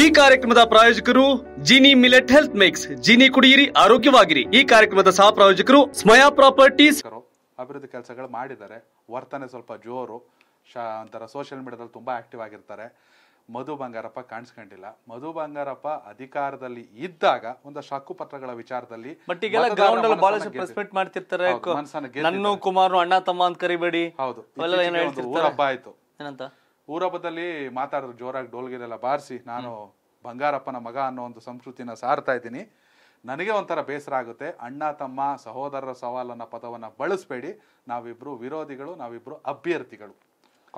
ಈ ಕಾರ್ಯಕ್ರಮದ ಪ್ರಾಯೋಜಕರು Jini millet health mix Jini ಕುಡಿಯಿರಿ ಆರೋಗ್ಯವಾಗಿರಿ ಈ ಕಾರ್ಯಕ್ರಮದ ಸಹ ಪ್ರಾಯೋಜಕರು ಸ್ಮಯಾ ಪ್ರಾಪರ್ಟೀಸ್ ಅಭಿವೃದ್ಧಿ ಕೆಲಸಗಳು ಮಾಡಿದ್ದಾರೆ ವರ್ತನೆ ಸ್ವಲ್ಪ ಜೋರು ಒಂಥರ ಸೋಷಿಯಲ್ ಮೀಡಿಯಾದಲ್ಲಿ ತುಂಬಾ ಆಕ್ಟಿವ್ ಆಗಿರ್ತಾರೆ ಮಧು ಬಂಗಾರಪ್ಪ ಕಾಣಿಸ್ಕೊಂಡಿಲ್ಲ ಮಧು ಬಂಗಾರಪ್ಪ ಅಧಿಕಾರದಲ್ಲಿ ಇದ್ದಾಗ ಒಂದಷ್ಟು ಪತ್ರಗಳ ವಿಚಾರದಲ್ಲಿ ಮಾಡ್ತಿರ್ತಾರೆ ಕುಮಾರ್ ಅಣ್ಣ ತಮ್ಮ ಅಂತ ಕರಿಬೇಡಿ ಹೌದು ಹಬ್ಬ ಆಯ್ತು ಏನಂತ ಊರಬದಲ್ಲಿ ಮಾತಾಡಿದ್ರು ಜೋರಾಗಿ ಡೋಲ್ಗಿರೆಲ್ಲ ಬಾರಿಸಿ ನಾನು ಬಂಗಾರಪ್ಪನ ಮಗ ಅನ್ನೋ ಒಂದು ಸಂಸ್ಕೃತಿನ ಸಾರ್ತಾ ಇದ್ದೀನಿ ನನಗೆ ಒಂಥರ ಬೇಸರ ಆಗುತ್ತೆ ಅಣ್ಣ ತಮ್ಮ ಸಹೋದರರ ಸವಾಲನ್ನ ಪದವನ್ನು ಬಳಸಬೇಡಿ ನಾವಿಬ್ರು ವಿರೋಧಿಗಳು ನಾವಿಬ್ರು ಅಭ್ಯರ್ಥಿಗಳು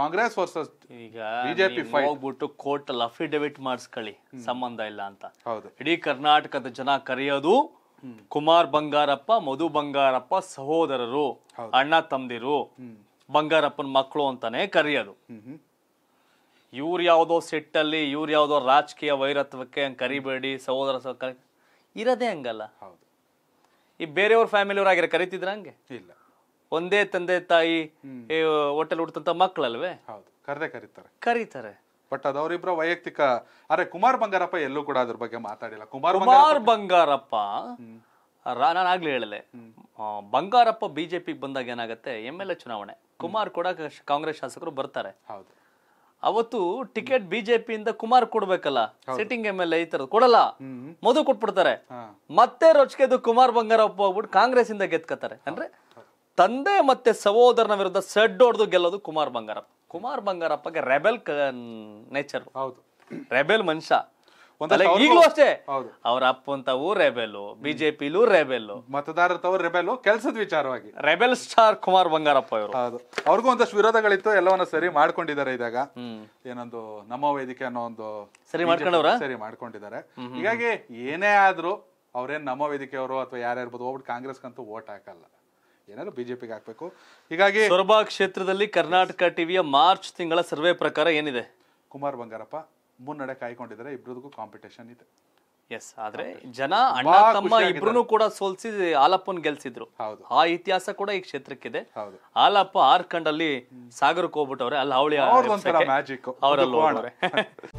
ಕಾಂಗ್ರೆಸ್ ವರ್ಸಸ್ ಈಗ ಬಿಜೆಪಿ ಹೋಗ್ಬಿಟ್ಟು ಕೋರ್ಟ್ ಅಲ್ಲಿ ಅಫಿಡವಿಟ್ ಮಾಡಿಸ್ಕೊಳ್ಳಿ ಸಂಬಂಧ ಇಲ್ಲ ಅಂತ ಹೌದು ಇಡೀ ಕರ್ನಾಟಕದ ಜನ ಕರೆಯೋದು ಕುಮಾರ್ ಬಂಗಾರಪ್ಪ ಮಧು ಬಂಗಾರಪ್ಪ ಸಹೋದರರು ಅಣ್ಣ ತಮ್ಮದಿರು ಬಂಗಾರಪ್ಪನ ಮಕ್ಕಳು ಅಂತಾನೆ ಕರೆಯೋದು ಇವ್ರು ಯಾವುದೋ ಸೆಟ್ಟಲ್ಲಿ ಇವ್ರು ಯಾವುದೋ ರಾಜಕೀಯ ವೈರತ್ವಕ್ಕೆ ಹಂಗೆ ಕರಿಬೇಡಿ ಸಹೋದರ ಸಹ ಇರೋದೇ ಹಂಗಲ್ಲ ಹೌದು ಈ ಬೇರೆಯವ್ರ ಆಗಿರೋ ಕರಿತಿದ್ರ ಹಂಗೆ ಇಲ್ಲ ಒಂದೇ ತಂದೆ ತಾಯಿ ಹೋಟೆಲ್ ಹುಡ್ತಂತ ಮಕ್ಕಳಲ್ವೇ ಹೌದು ಕರೆದೇ ಕರೀತಾರೆ ಕರೀತಾರೆ ಬಟ್ ಅದು ಅವರಿಬ್ಬರ ವೈಯಕ್ತಿಕ ಅರೆ ಕುಮಾರ್ ಬಂಗಾರಪ್ಪ ಎಲ್ಲೂ ಕೂಡ ಅದ್ರ ಬಗ್ಗೆ ಮಾತಾಡಿಲ್ಲ ಕುಮಾರ್ ಕುಮಾರ್ ಬಂಗಾರಪ್ಪ ನಾನು ಆಗ್ಲೇ ಹೇಳಲೆ ಬಂಗಾರಪ್ಪ ಬಿಜೆಪಿ ಬಂದಾಗ ಏನಾಗುತ್ತೆ ಎಂ ಎಲ್ ಎ ಚುನಾವಣೆ ಕುಮಾರ್ ಕೂಡ ಕಾಂಗ್ರೆಸ್ ಶಾಸಕರು ಬರ್ತಾರೆ ಹೌದು ಅವತ್ತು ಟಿಕೆಟ್ ಇಂದ ಕುಮಾರ್ ಕೊಡ್ಬೇಕಲ್ಲ ಸಿಟ್ಟಿಂಗ್ ಎಂ ಎಲ್ ಎ ಈ ತರದ್ ಕೊಡಲ್ಲ ಮಧು ಕೊಟ್ಬಿಡ್ತಾರೆ ಮತ್ತೆ ರೊಚ್ಕೆದು ಕುಮಾರ್ ಬಂಗಾರಪ್ಪ ಹೋಗ್ಬಿಟ್ಟು ಕಾಂಗ್ರೆಸ್ ಇಂದ ಗೆದ್ಕತ್ತಾರೆ ಅಂದ್ರೆ ತಂದೆ ಮತ್ತೆ ಸಹೋದರನ ವಿರುದ್ಧ ಸೆಡ್ ಹೊಡೆದು ಗೆಲ್ಲೋದು ಕುಮಾರ್ ಬಂಗಾರಪ್ಪ ಕುಮಾರ್ ಬಂಗಾರಪ್ಪಗೆ ರೆಬೆಲ್ ನೇಚರ್ ಹೌದು ರೆಬೆಲ್ ಮನುಷ್ಯ ಈಗಲೂ ಅಷ್ಟೇ ಅವ್ರ ಅಪ್ಪಂತವು ರೆಬೆಲು ಬಿಜೆಪಿಲೂ ರೆಬೆಲು ಮತದಾರರ ತವರು ರೆಬೆಲು ಕೆಲಸದ ವಿಚಾರವಾಗಿ ರೆಬೆಲ್ ಸ್ಟಾರ್ ಕುಮಾರ್ ಬಂಗಾರಪ್ಪ ಇವರು ಹೌದು ಅವ್ರಿಗೂ ಒಂದಷ್ಟು ವಿರೋಧಗಳಿತ್ತು ಎಲ್ಲವನ್ನ ಸರಿ ಮಾಡ್ಕೊಂಡಿದ್ದಾರೆ ಇದಾಗ ಏನೊಂದು ನಮ್ಮ ವೇದಿಕೆ ಅನ್ನೋ ಒಂದು ಸರಿ ಮಾಡ್ಕೊಂಡವ್ರ ಸರಿ ಮಾಡ್ಕೊಂಡಿದ್ದಾರೆ ಹೀಗಾಗಿ ಏನೇ ಆದ್ರೂ ಅವ್ರೇನ್ ನಮ್ಮ ವೇದಿಕೆಯವರು ಅಥವಾ ಯಾರ್ಯಾರ್ಬೋದು ಹೋಗ್ಬಿಟ್ಟು ಕಾಂಗ್ರೆಸ್ಗಂತೂ ಓಟ್ ಹಾಕಲ್ಲ ಏನಾದ್ರು ಬಿಜೆಪಿಗೆ ಹಾಕ್ಬೇಕು ಹೀಗಾಗಿ ಸೊರಬಾ ಕ್ಷೇತ್ರದಲ್ಲಿ ಕರ್ನಾಟಕ ಟಿವಿಯ ಮಾರ್ಚ್ ತಿಂಗಳ ಸರ್ವೆ ಪ್ರಕಾರ ಏನಿದೆ ಕುಮಾರ್ ಬಂಗಾರಪ್ಪ ಮುನ್ನಡೆ ಕಾಯ್ಕೊಂಡಿದ್ದಾರೆ ಇಬ್ಬರದಕ್ಕೂ ಕಾಂಪಿಟೇಷನ್ ಇದೆ ಎಸ್ ಆದ್ರೆ ಜನ ಅಣ್ಣ ತಮ್ಮ ಇಬ್ರು ಕೂಡ ಸೋಲ್ಸಿ ಆಲಪ್ಪನ್ ಗೆಲ್ಸಿದ್ರು ಆ ಇತಿಹಾಸ ಕೂಡ ಈ ಕ್ಷೇತ್ರಕ್ಕಿದೆ ಆಲಪ್ಪ ಆರ್ಕಂಡಲ್ಲಿ ಸಾಗರಕ್ಕೆ ಹೋಗ್ಬಿಟ್ಟವ್ರೆ ಅಲ್ಲಿ ಅವಳಿ ಮ್ಯಾಜಿಕ್ ಅವರಲ್ಲ